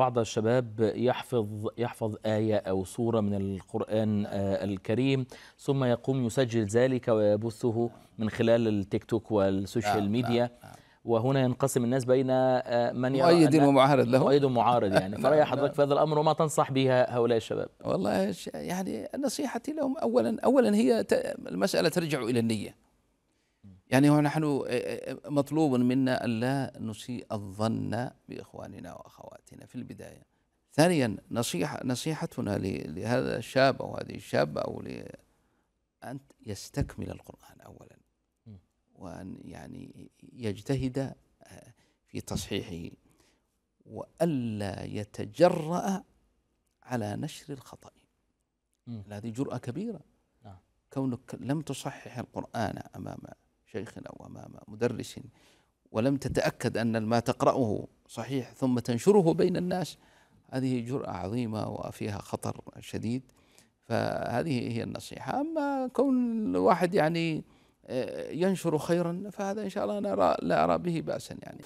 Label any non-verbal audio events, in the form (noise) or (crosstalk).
بعض الشباب يحفظ يحفظ آية أو سورة من القرآن آه، الكريم ثم يقوم يسجل ذلك ويبثه من خلال التيك توك والسوشيال نعم، ميديا نعم، نعم. وهنا ينقسم الناس بين آه، من يرى مؤيد ومعارض له مؤيد ومعارض يعني (laughs) فرأي حضرتك في هذا الأمر وما تنصح بها هؤلاء الشباب والله يعني نصيحتي لهم أولا أولا هي المسألة ترجع إلى النية يعني هو نحن آه، آه، آه، مطلوب منا ألا نسيء الظن بإخواننا وأخواتنا في البداية ثانيا نصيحة نصيحتنا لهذا الشاب أو هذه الشابة أو أن يستكمل القرآن أولا وأن يعني يجتهد في تصحيحه وألا يتجرأ على نشر الخطأ هذه جرأة كبيرة نعم. كونك لم تصحح القرآن أمام شيخ أو أمام مدرس ولم تتأكد أن ما تقرأه صحيح ثم تنشره بين الناس هذه جرأة عظيمة وفيها خطر شديد فهذه هي النصيحة أما كون الواحد يعني آه، ينشر خيرا فهذا إن شاء الله أنا لا أرى به بأسا يعني